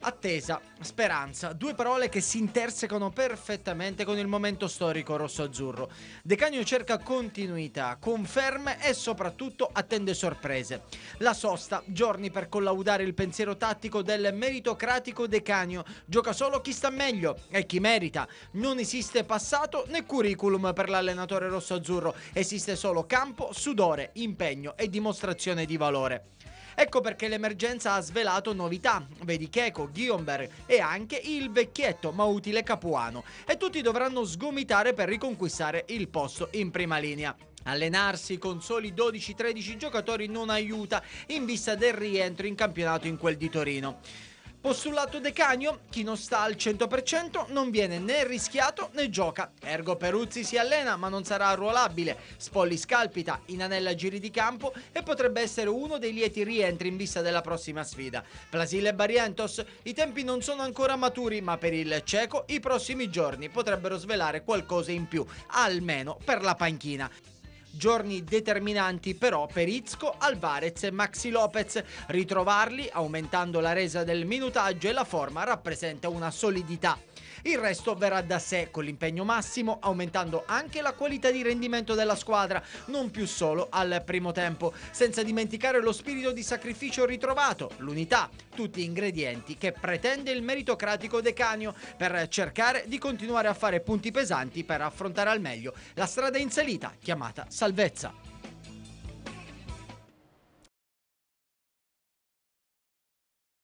Attesa, speranza, due parole che si intersecano perfettamente con il momento storico rosso-azzurro. Canio cerca continuità, conferme e soprattutto attende sorprese. La sosta, giorni per collaudare il pensiero tattico del meritocratico De Canio. Gioca solo chi sta meglio e chi merita. Non esiste passato né curriculum per l'allenatore rosso-azzurro, esiste solo campo, sudore, impegno e dimostrazione di valore. Ecco perché l'emergenza ha svelato novità, vedi Checo, Ghionberg e anche il vecchietto ma utile Capuano e tutti dovranno sgomitare per riconquistare il posto in prima linea. Allenarsi con soli 12-13 giocatori non aiuta in vista del rientro in campionato in quel di Torino. Postulato De Cagno, chi non sta al 100% non viene né rischiato né gioca. Ergo Peruzzi si allena ma non sarà ruolabile. Spolli scalpita, inanella giri di campo e potrebbe essere uno dei lieti rientri in vista della prossima sfida. Plasile e Barientos, i tempi non sono ancora maturi ma per il cieco i prossimi giorni potrebbero svelare qualcosa in più, almeno per la panchina giorni determinanti però per Izco, Alvarez e Maxi Lopez. Ritrovarli aumentando la resa del minutaggio e la forma rappresenta una solidità il resto verrà da sé con l'impegno massimo, aumentando anche la qualità di rendimento della squadra, non più solo al primo tempo, senza dimenticare lo spirito di sacrificio ritrovato, l'unità, tutti ingredienti che pretende il meritocratico decanio per cercare di continuare a fare punti pesanti per affrontare al meglio la strada in salita chiamata salvezza.